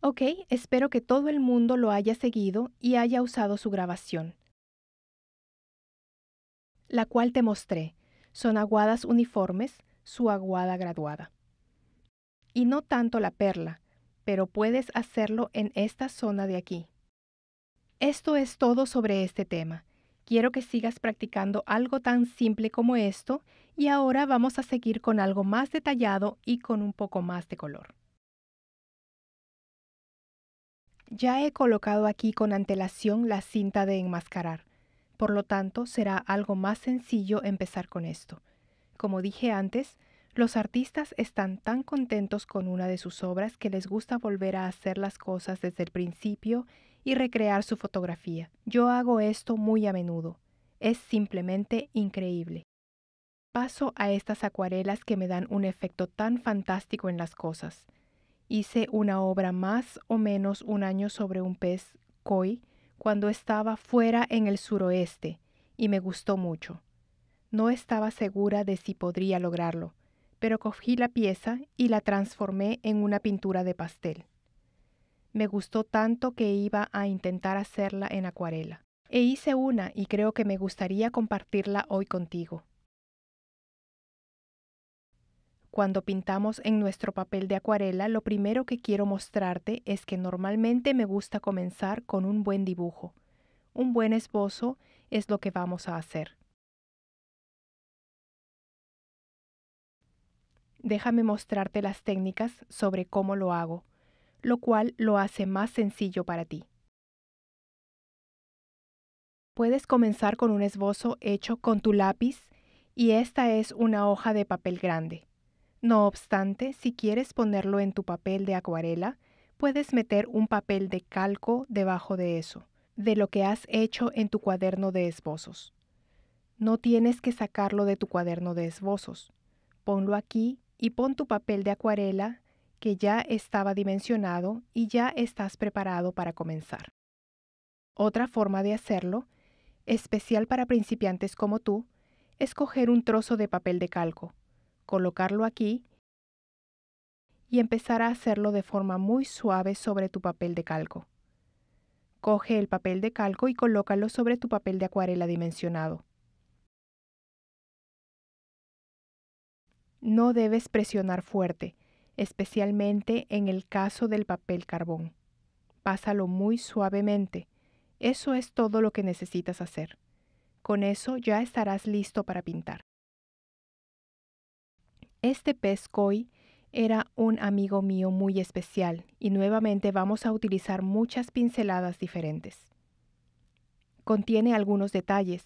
Ok, espero que todo el mundo lo haya seguido y haya usado su grabación. La cual te mostré. Son aguadas uniformes, su aguada graduada. Y no tanto la perla, pero puedes hacerlo en esta zona de aquí. Esto es todo sobre este tema. Quiero que sigas practicando algo tan simple como esto y ahora vamos a seguir con algo más detallado y con un poco más de color. Ya he colocado aquí con antelación la cinta de enmascarar, por lo tanto será algo más sencillo empezar con esto. Como dije antes, los artistas están tan contentos con una de sus obras que les gusta volver a hacer las cosas desde el principio y recrear su fotografía. Yo hago esto muy a menudo. Es simplemente increíble. Paso a estas acuarelas que me dan un efecto tan fantástico en las cosas. Hice una obra más o menos un año sobre un pez koi cuando estaba fuera en el suroeste y me gustó mucho. No estaba segura de si podría lograrlo, pero cogí la pieza y la transformé en una pintura de pastel. Me gustó tanto que iba a intentar hacerla en acuarela. E hice una y creo que me gustaría compartirla hoy contigo. Cuando pintamos en nuestro papel de acuarela, lo primero que quiero mostrarte es que normalmente me gusta comenzar con un buen dibujo. Un buen esbozo es lo que vamos a hacer. Déjame mostrarte las técnicas sobre cómo lo hago, lo cual lo hace más sencillo para ti. Puedes comenzar con un esbozo hecho con tu lápiz y esta es una hoja de papel grande. No obstante, si quieres ponerlo en tu papel de acuarela, puedes meter un papel de calco debajo de eso, de lo que has hecho en tu cuaderno de esbozos. No tienes que sacarlo de tu cuaderno de esbozos. Ponlo aquí y pon tu papel de acuarela que ya estaba dimensionado y ya estás preparado para comenzar. Otra forma de hacerlo, especial para principiantes como tú, es coger un trozo de papel de calco colocarlo aquí y empezar a hacerlo de forma muy suave sobre tu papel de calco. Coge el papel de calco y colócalo sobre tu papel de acuarela dimensionado. No debes presionar fuerte, especialmente en el caso del papel carbón. Pásalo muy suavemente. Eso es todo lo que necesitas hacer. Con eso ya estarás listo para pintar. Este pez koi era un amigo mío muy especial y nuevamente vamos a utilizar muchas pinceladas diferentes. Contiene algunos detalles,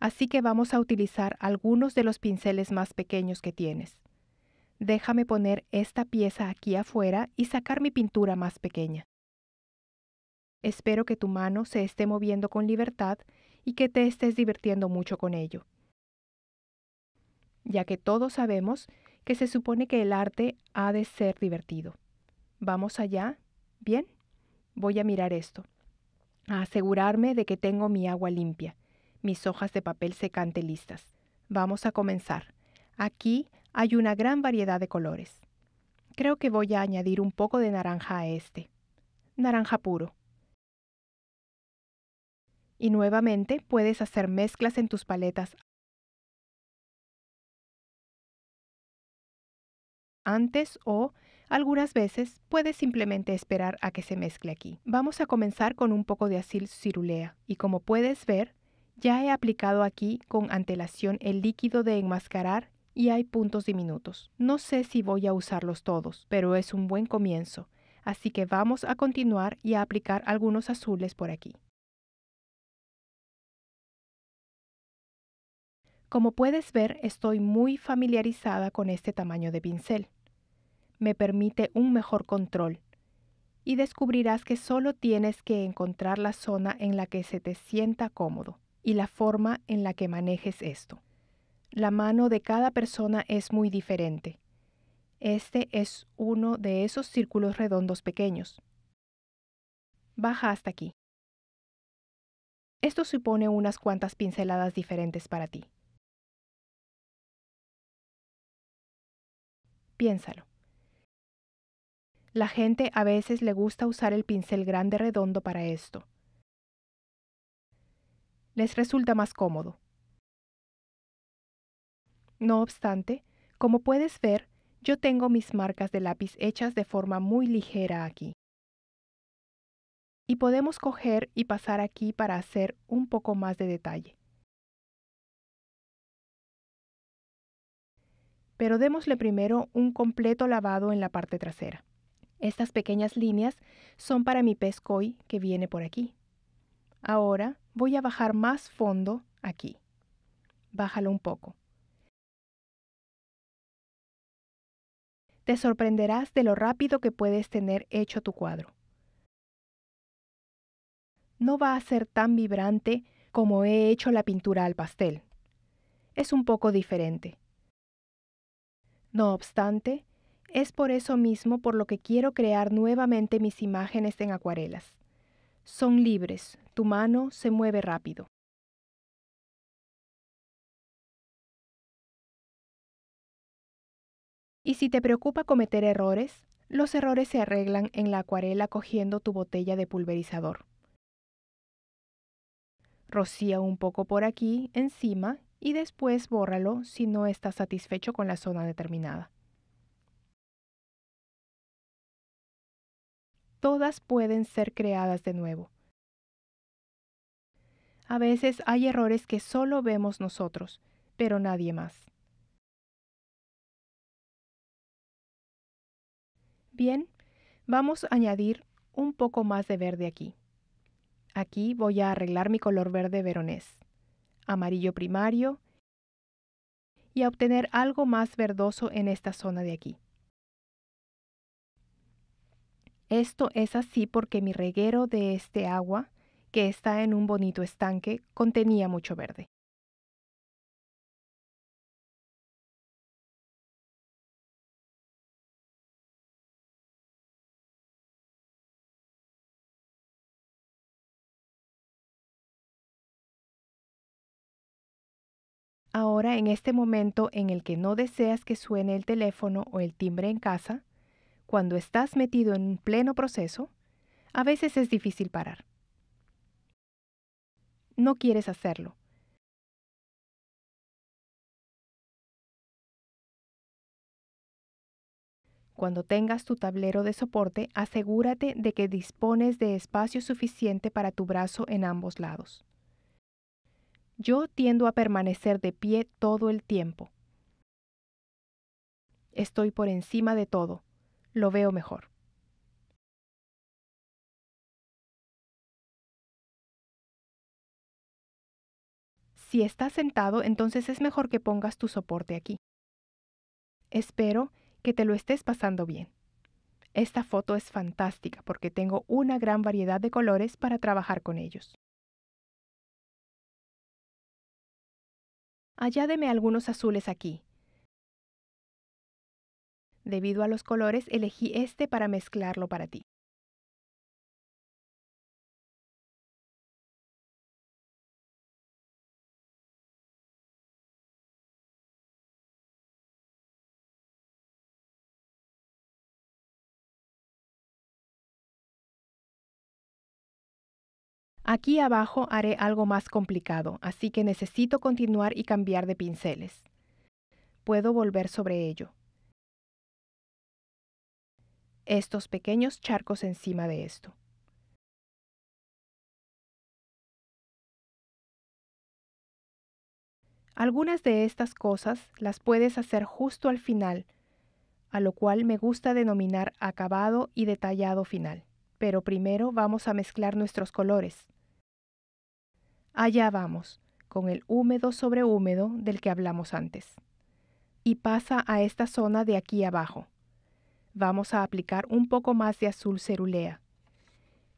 así que vamos a utilizar algunos de los pinceles más pequeños que tienes. Déjame poner esta pieza aquí afuera y sacar mi pintura más pequeña. Espero que tu mano se esté moviendo con libertad y que te estés divirtiendo mucho con ello. Ya que todos sabemos que se supone que el arte ha de ser divertido. ¿Vamos allá? Bien, voy a mirar esto, a asegurarme de que tengo mi agua limpia, mis hojas de papel secante listas. Vamos a comenzar. Aquí hay una gran variedad de colores. Creo que voy a añadir un poco de naranja a este. Naranja puro. Y nuevamente puedes hacer mezclas en tus paletas antes o algunas veces puedes simplemente esperar a que se mezcle aquí. Vamos a comenzar con un poco de asil cirulea y como puedes ver, ya he aplicado aquí con antelación el líquido de enmascarar y hay puntos diminutos. No sé si voy a usarlos todos, pero es un buen comienzo, así que vamos a continuar y a aplicar algunos azules por aquí. Como puedes ver, estoy muy familiarizada con este tamaño de pincel. Me permite un mejor control y descubrirás que solo tienes que encontrar la zona en la que se te sienta cómodo y la forma en la que manejes esto. La mano de cada persona es muy diferente. Este es uno de esos círculos redondos pequeños. Baja hasta aquí. Esto supone unas cuantas pinceladas diferentes para ti. Piénsalo. La gente a veces le gusta usar el pincel grande redondo para esto. Les resulta más cómodo. No obstante, como puedes ver, yo tengo mis marcas de lápiz hechas de forma muy ligera aquí. Y podemos coger y pasar aquí para hacer un poco más de detalle. pero démosle primero un completo lavado en la parte trasera. Estas pequeñas líneas son para mi pez koi que viene por aquí. Ahora voy a bajar más fondo aquí. Bájalo un poco. Te sorprenderás de lo rápido que puedes tener hecho tu cuadro. No va a ser tan vibrante como he hecho la pintura al pastel. Es un poco diferente no obstante, es por eso mismo por lo que quiero crear nuevamente mis imágenes en acuarelas. Son libres, tu mano se mueve rápido. Y si te preocupa cometer errores, los errores se arreglan en la acuarela cogiendo tu botella de pulverizador. Rocía un poco por aquí, encima, y después bórralo si no está satisfecho con la zona determinada. Todas pueden ser creadas de nuevo. A veces hay errores que solo vemos nosotros, pero nadie más. Bien, vamos a añadir un poco más de verde aquí. Aquí voy a arreglar mi color verde veronés amarillo primario y obtener algo más verdoso en esta zona de aquí. Esto es así porque mi reguero de este agua, que está en un bonito estanque, contenía mucho verde. Ahora, en este momento en el que no deseas que suene el teléfono o el timbre en casa, cuando estás metido en un pleno proceso, a veces es difícil parar. No quieres hacerlo. Cuando tengas tu tablero de soporte, asegúrate de que dispones de espacio suficiente para tu brazo en ambos lados yo tiendo a permanecer de pie todo el tiempo. Estoy por encima de todo, lo veo mejor. Si estás sentado, entonces es mejor que pongas tu soporte aquí. Espero que te lo estés pasando bien. Esta foto es fantástica porque tengo una gran variedad de colores para trabajar con ellos. deme algunos azules aquí. Debido a los colores, elegí este para mezclarlo para ti. Aquí abajo haré algo más complicado, así que necesito continuar y cambiar de pinceles. Puedo volver sobre ello. Estos pequeños charcos encima de esto. Algunas de estas cosas las puedes hacer justo al final, a lo cual me gusta denominar acabado y detallado final pero primero vamos a mezclar nuestros colores. Allá vamos, con el húmedo sobre húmedo del que hablamos antes. Y pasa a esta zona de aquí abajo. Vamos a aplicar un poco más de azul cerulea.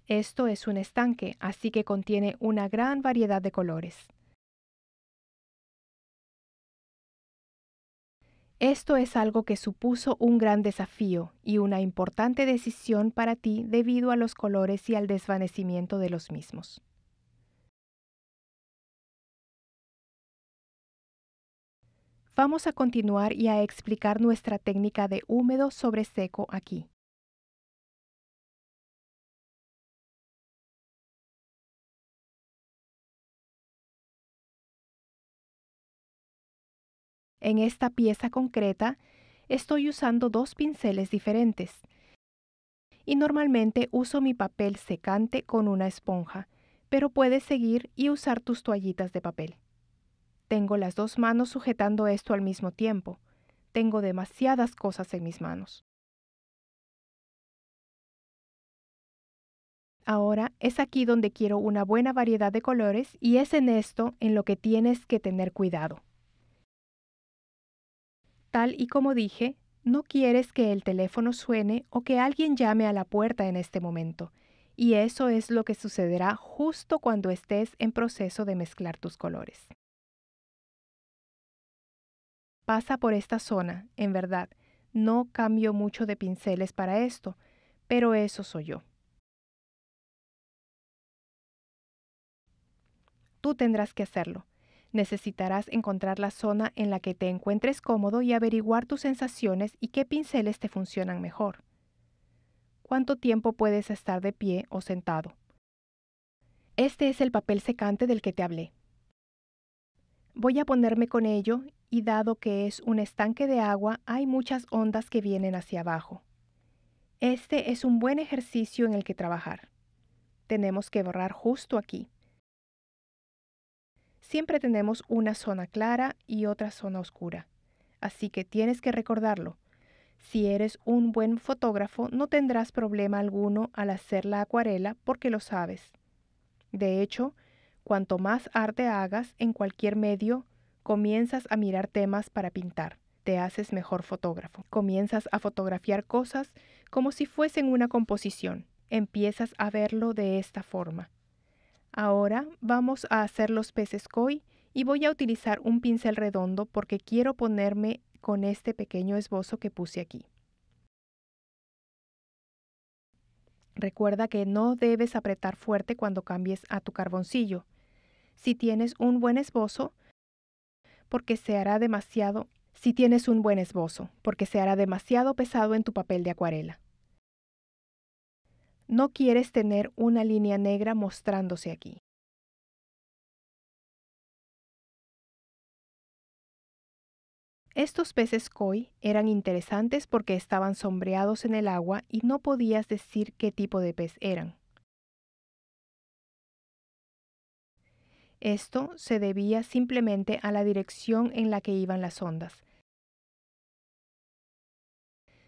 Esto es un estanque, así que contiene una gran variedad de colores. Esto es algo que supuso un gran desafío y una importante decisión para ti debido a los colores y al desvanecimiento de los mismos. Vamos a continuar y a explicar nuestra técnica de húmedo sobre seco aquí. En esta pieza concreta estoy usando dos pinceles diferentes y normalmente uso mi papel secante con una esponja, pero puedes seguir y usar tus toallitas de papel. Tengo las dos manos sujetando esto al mismo tiempo. Tengo demasiadas cosas en mis manos. Ahora es aquí donde quiero una buena variedad de colores y es en esto en lo que tienes que tener cuidado. Tal y como dije, no quieres que el teléfono suene o que alguien llame a la puerta en este momento, y eso es lo que sucederá justo cuando estés en proceso de mezclar tus colores. Pasa por esta zona, en verdad, no cambio mucho de pinceles para esto, pero eso soy yo. Tú tendrás que hacerlo. Necesitarás encontrar la zona en la que te encuentres cómodo y averiguar tus sensaciones y qué pinceles te funcionan mejor. ¿Cuánto tiempo puedes estar de pie o sentado? Este es el papel secante del que te hablé. Voy a ponerme con ello y dado que es un estanque de agua hay muchas ondas que vienen hacia abajo. Este es un buen ejercicio en el que trabajar. Tenemos que borrar justo aquí siempre tenemos una zona clara y otra zona oscura. Así que tienes que recordarlo. Si eres un buen fotógrafo, no tendrás problema alguno al hacer la acuarela porque lo sabes. De hecho, cuanto más arte hagas en cualquier medio, comienzas a mirar temas para pintar. Te haces mejor fotógrafo. Comienzas a fotografiar cosas como si fuesen una composición. Empiezas a verlo de esta forma. Ahora vamos a hacer los peces koi y voy a utilizar un pincel redondo porque quiero ponerme con este pequeño esbozo que puse aquí. Recuerda que no debes apretar fuerte cuando cambies a tu carboncillo. Si tienes un buen esbozo, porque se hará demasiado, si tienes un buen esbozo, porque se hará demasiado pesado en tu papel de acuarela. No quieres tener una línea negra mostrándose aquí. Estos peces koi eran interesantes porque estaban sombreados en el agua y no podías decir qué tipo de pez eran. Esto se debía simplemente a la dirección en la que iban las ondas,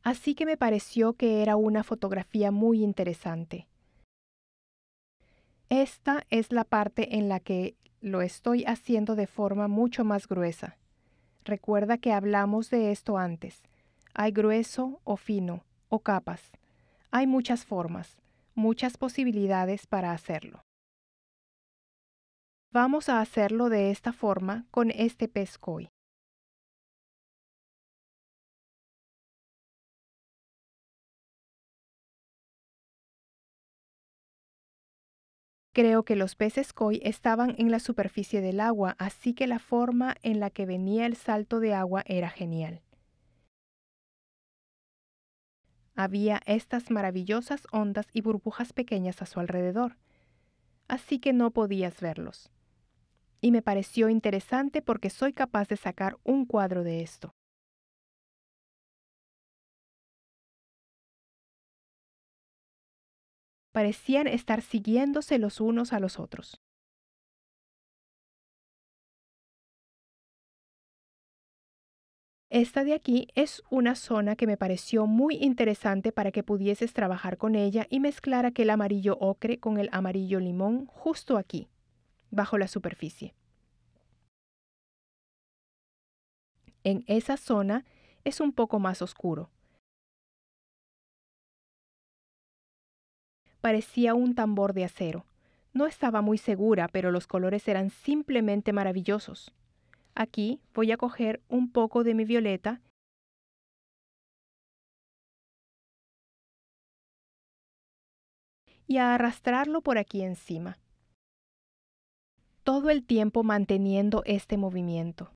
así que me pareció que era una fotografía muy interesante. Esta es la parte en la que lo estoy haciendo de forma mucho más gruesa. Recuerda que hablamos de esto antes. Hay grueso o fino o capas. Hay muchas formas, muchas posibilidades para hacerlo. Vamos a hacerlo de esta forma con este pescoy. Creo que los peces koi estaban en la superficie del agua, así que la forma en la que venía el salto de agua era genial. Había estas maravillosas ondas y burbujas pequeñas a su alrededor, así que no podías verlos. Y me pareció interesante porque soy capaz de sacar un cuadro de esto. parecían estar siguiéndose los unos a los otros. Esta de aquí es una zona que me pareció muy interesante para que pudieses trabajar con ella y mezclar aquel amarillo ocre con el amarillo limón justo aquí, bajo la superficie. En esa zona es un poco más oscuro. parecía un tambor de acero. No estaba muy segura, pero los colores eran simplemente maravillosos. Aquí voy a coger un poco de mi violeta y a arrastrarlo por aquí encima. Todo el tiempo manteniendo este movimiento.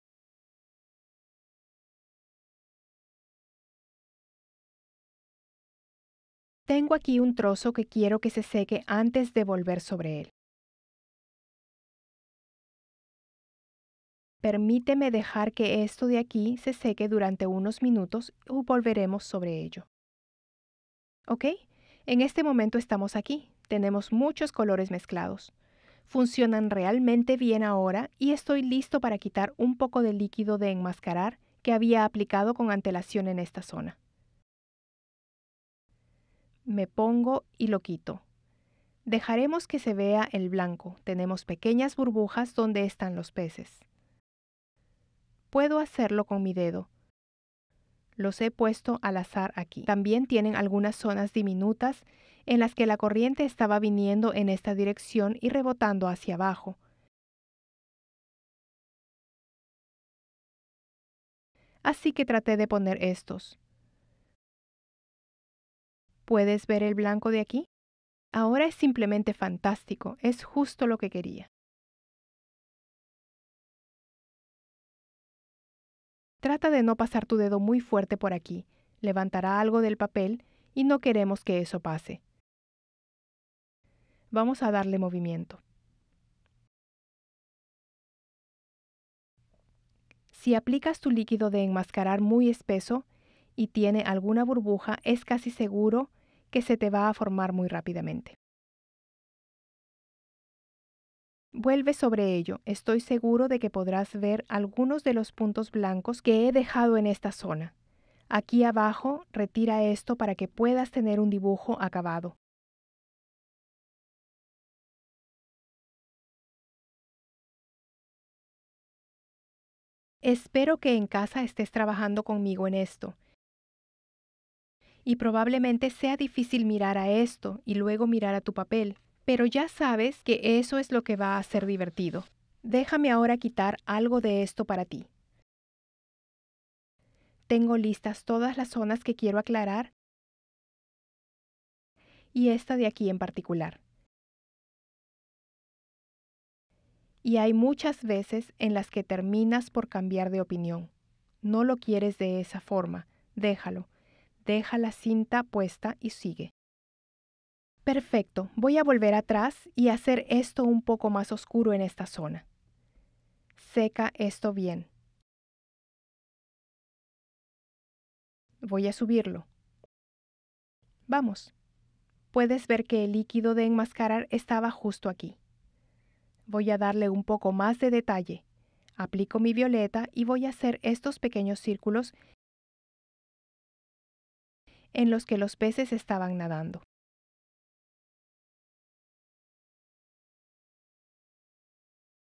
Tengo aquí un trozo que quiero que se seque antes de volver sobre él. Permíteme dejar que esto de aquí se seque durante unos minutos y volveremos sobre ello. ¿Ok? En este momento estamos aquí. Tenemos muchos colores mezclados. Funcionan realmente bien ahora y estoy listo para quitar un poco de líquido de enmascarar que había aplicado con antelación en esta zona me pongo y lo quito. Dejaremos que se vea el blanco. Tenemos pequeñas burbujas donde están los peces. Puedo hacerlo con mi dedo. Los he puesto al azar aquí. También tienen algunas zonas diminutas en las que la corriente estaba viniendo en esta dirección y rebotando hacia abajo. Así que traté de poner estos. ¿Puedes ver el blanco de aquí? Ahora es simplemente fantástico, es justo lo que quería. Trata de no pasar tu dedo muy fuerte por aquí, levantará algo del papel y no queremos que eso pase. Vamos a darle movimiento. Si aplicas tu líquido de enmascarar muy espeso y tiene alguna burbuja, es casi seguro que se te va a formar muy rápidamente. Vuelve sobre ello, estoy seguro de que podrás ver algunos de los puntos blancos que he dejado en esta zona. Aquí abajo retira esto para que puedas tener un dibujo acabado. Espero que en casa estés trabajando conmigo en esto y probablemente sea difícil mirar a esto y luego mirar a tu papel, pero ya sabes que eso es lo que va a ser divertido. Déjame ahora quitar algo de esto para ti. Tengo listas todas las zonas que quiero aclarar y esta de aquí en particular. Y hay muchas veces en las que terminas por cambiar de opinión. No lo quieres de esa forma, déjalo deja la cinta puesta y sigue. Perfecto, voy a volver atrás y hacer esto un poco más oscuro en esta zona. Seca esto bien. Voy a subirlo. Vamos. Puedes ver que el líquido de enmascarar estaba justo aquí. Voy a darle un poco más de detalle. Aplico mi violeta y voy a hacer estos pequeños círculos en los que los peces estaban nadando.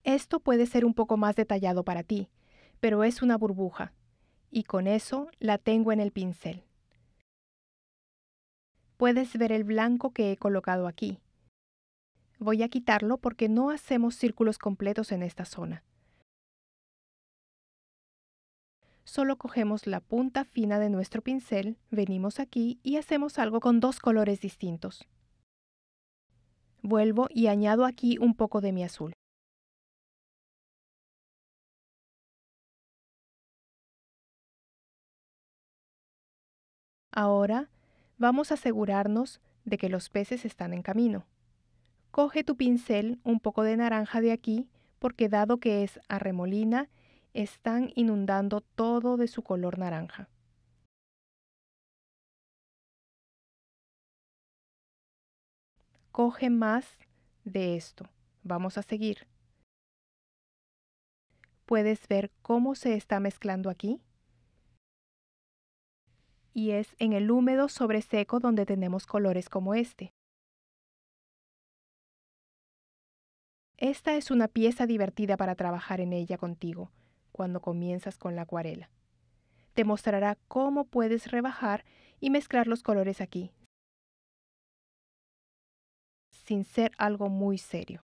Esto puede ser un poco más detallado para ti, pero es una burbuja, y con eso la tengo en el pincel. Puedes ver el blanco que he colocado aquí. Voy a quitarlo porque no hacemos círculos completos en esta zona. Solo cogemos la punta fina de nuestro pincel, venimos aquí y hacemos algo con dos colores distintos. Vuelvo y añado aquí un poco de mi azul. Ahora vamos a asegurarnos de que los peces están en camino. Coge tu pincel un poco de naranja de aquí porque dado que es arremolina, están inundando todo de su color naranja. Coge más de esto. Vamos a seguir. ¿Puedes ver cómo se está mezclando aquí? Y es en el húmedo sobre seco donde tenemos colores como este. Esta es una pieza divertida para trabajar en ella contigo cuando comienzas con la acuarela. Te mostrará cómo puedes rebajar y mezclar los colores aquí, sin ser algo muy serio.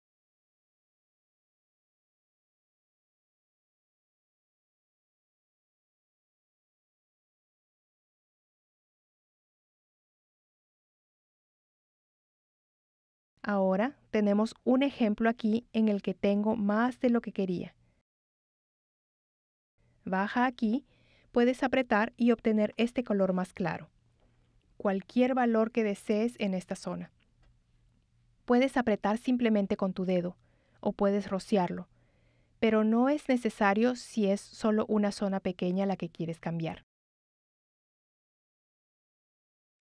Ahora tenemos un ejemplo aquí en el que tengo más de lo que quería. Baja aquí, puedes apretar y obtener este color más claro. Cualquier valor que desees en esta zona. Puedes apretar simplemente con tu dedo o puedes rociarlo, pero no es necesario si es solo una zona pequeña la que quieres cambiar.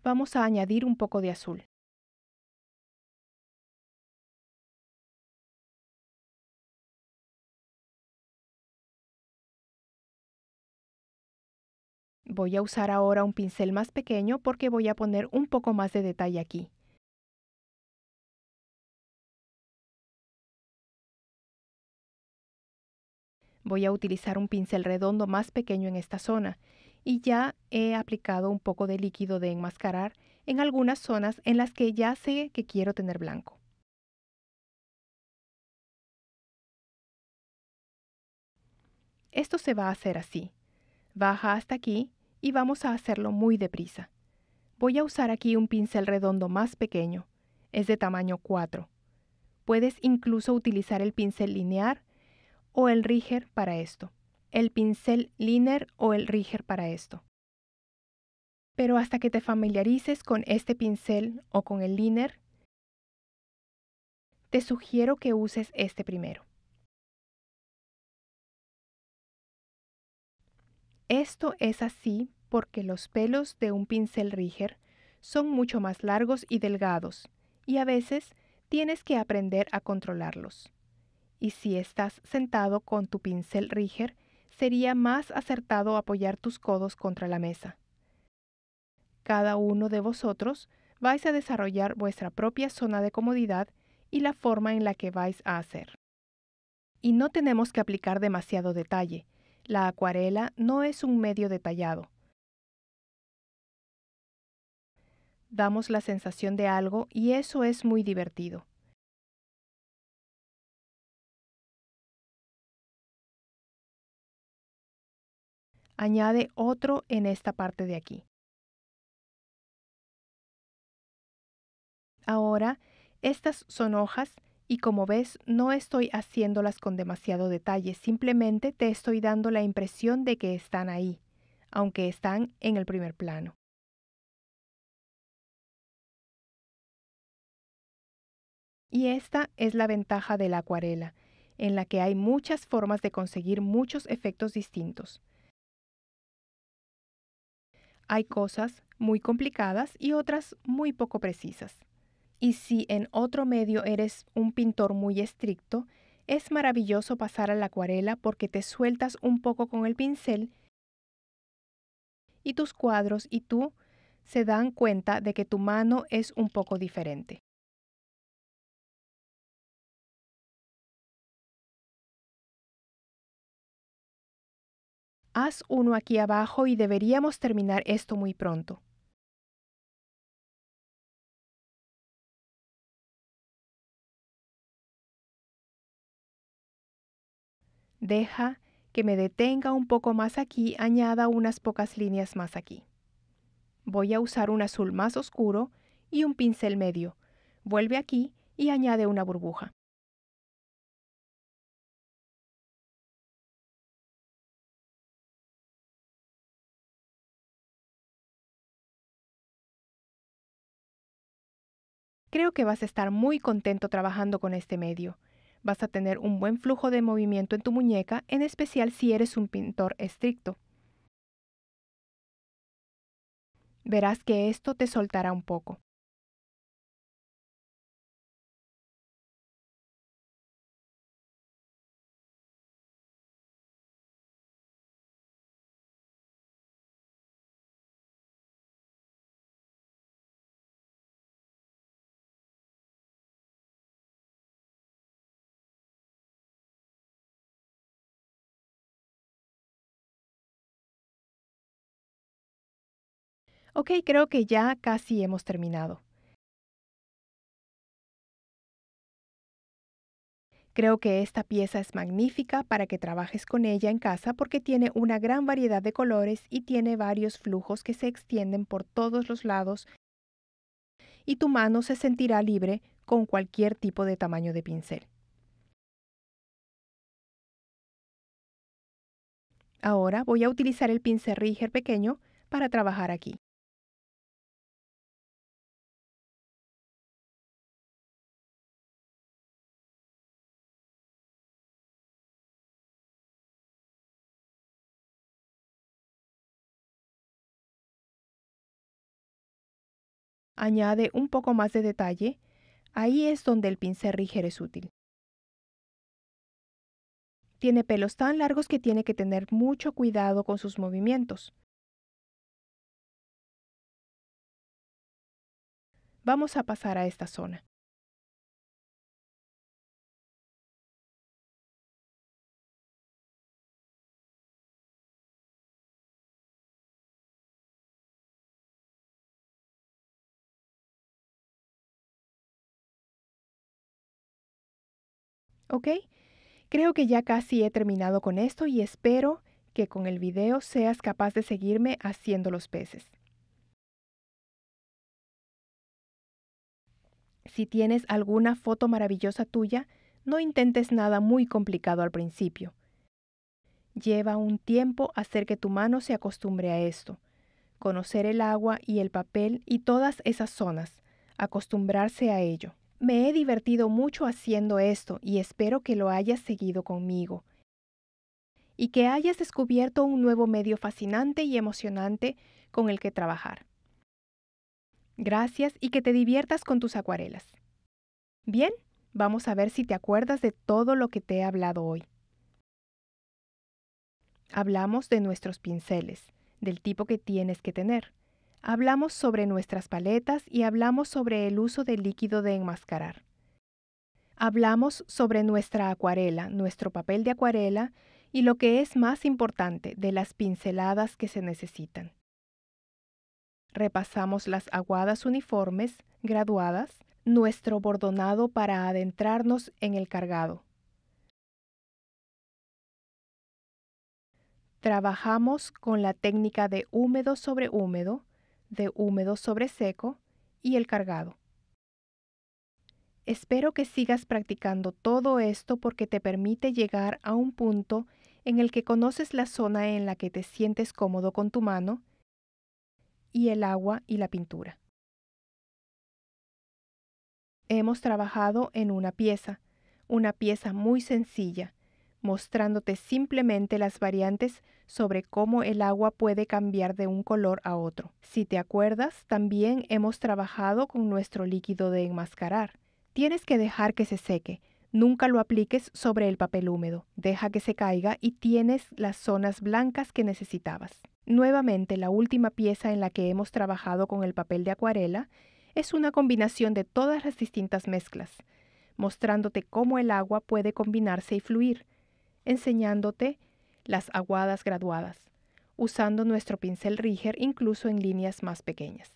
Vamos a añadir un poco de azul. Voy a usar ahora un pincel más pequeño porque voy a poner un poco más de detalle aquí. Voy a utilizar un pincel redondo más pequeño en esta zona y ya he aplicado un poco de líquido de enmascarar en algunas zonas en las que ya sé que quiero tener blanco. Esto se va a hacer así. Baja hasta aquí y vamos a hacerlo muy deprisa. Voy a usar aquí un pincel redondo más pequeño, es de tamaño 4. Puedes incluso utilizar el pincel linear o el ríger para esto, el pincel liner o el ríger para esto. Pero hasta que te familiarices con este pincel o con el liner, te sugiero que uses este primero. Esto es así porque los pelos de un pincel ríger son mucho más largos y delgados, y a veces tienes que aprender a controlarlos. Y si estás sentado con tu pincel ríger, sería más acertado apoyar tus codos contra la mesa. Cada uno de vosotros vais a desarrollar vuestra propia zona de comodidad y la forma en la que vais a hacer. Y no tenemos que aplicar demasiado detalle, la acuarela no es un medio detallado. Damos la sensación de algo y eso es muy divertido. Añade otro en esta parte de aquí. Ahora, estas son hojas y como ves, no estoy haciéndolas con demasiado detalle, simplemente te estoy dando la impresión de que están ahí, aunque están en el primer plano. Y esta es la ventaja de la acuarela, en la que hay muchas formas de conseguir muchos efectos distintos. Hay cosas muy complicadas y otras muy poco precisas. Y si en otro medio eres un pintor muy estricto, es maravilloso pasar a la acuarela porque te sueltas un poco con el pincel y tus cuadros y tú se dan cuenta de que tu mano es un poco diferente. Haz uno aquí abajo y deberíamos terminar esto muy pronto. Deja que me detenga un poco más aquí, añada unas pocas líneas más aquí. Voy a usar un azul más oscuro y un pincel medio. Vuelve aquí y añade una burbuja. Creo que vas a estar muy contento trabajando con este medio. Vas a tener un buen flujo de movimiento en tu muñeca, en especial si eres un pintor estricto. Verás que esto te soltará un poco. Ok, creo que ya casi hemos terminado. Creo que esta pieza es magnífica para que trabajes con ella en casa porque tiene una gran variedad de colores y tiene varios flujos que se extienden por todos los lados y tu mano se sentirá libre con cualquier tipo de tamaño de pincel. Ahora voy a utilizar el pincel ríger pequeño para trabajar aquí. añade un poco más de detalle, ahí es donde el pincel ríger es útil. Tiene pelos tan largos que tiene que tener mucho cuidado con sus movimientos. Vamos a pasar a esta zona. Creo que ya casi he terminado con esto y espero que con el video seas capaz de seguirme haciendo los peces. Si tienes alguna foto maravillosa tuya, no intentes nada muy complicado al principio. Lleva un tiempo hacer que tu mano se acostumbre a esto, conocer el agua y el papel y todas esas zonas, acostumbrarse a ello. Me he divertido mucho haciendo esto y espero que lo hayas seguido conmigo y que hayas descubierto un nuevo medio fascinante y emocionante con el que trabajar. Gracias y que te diviertas con tus acuarelas. Bien, vamos a ver si te acuerdas de todo lo que te he hablado hoy. Hablamos de nuestros pinceles, del tipo que tienes que tener, Hablamos sobre nuestras paletas y hablamos sobre el uso del líquido de enmascarar. Hablamos sobre nuestra acuarela, nuestro papel de acuarela y lo que es más importante, de las pinceladas que se necesitan. Repasamos las aguadas uniformes, graduadas, nuestro bordonado para adentrarnos en el cargado. Trabajamos con la técnica de húmedo sobre húmedo de húmedo sobre seco y el cargado. Espero que sigas practicando todo esto porque te permite llegar a un punto en el que conoces la zona en la que te sientes cómodo con tu mano y el agua y la pintura. Hemos trabajado en una pieza, una pieza muy sencilla, mostrándote simplemente las variantes sobre cómo el agua puede cambiar de un color a otro. Si te acuerdas, también hemos trabajado con nuestro líquido de enmascarar. Tienes que dejar que se seque. Nunca lo apliques sobre el papel húmedo. Deja que se caiga y tienes las zonas blancas que necesitabas. Nuevamente, la última pieza en la que hemos trabajado con el papel de acuarela es una combinación de todas las distintas mezclas, mostrándote cómo el agua puede combinarse y fluir enseñándote las aguadas graduadas, usando nuestro pincel Riger incluso en líneas más pequeñas.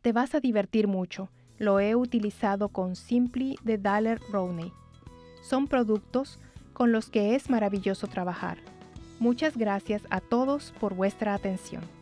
Te vas a divertir mucho, lo he utilizado con Simply de Daler Rowney. Son productos con los que es maravilloso trabajar. Muchas gracias a todos por vuestra atención.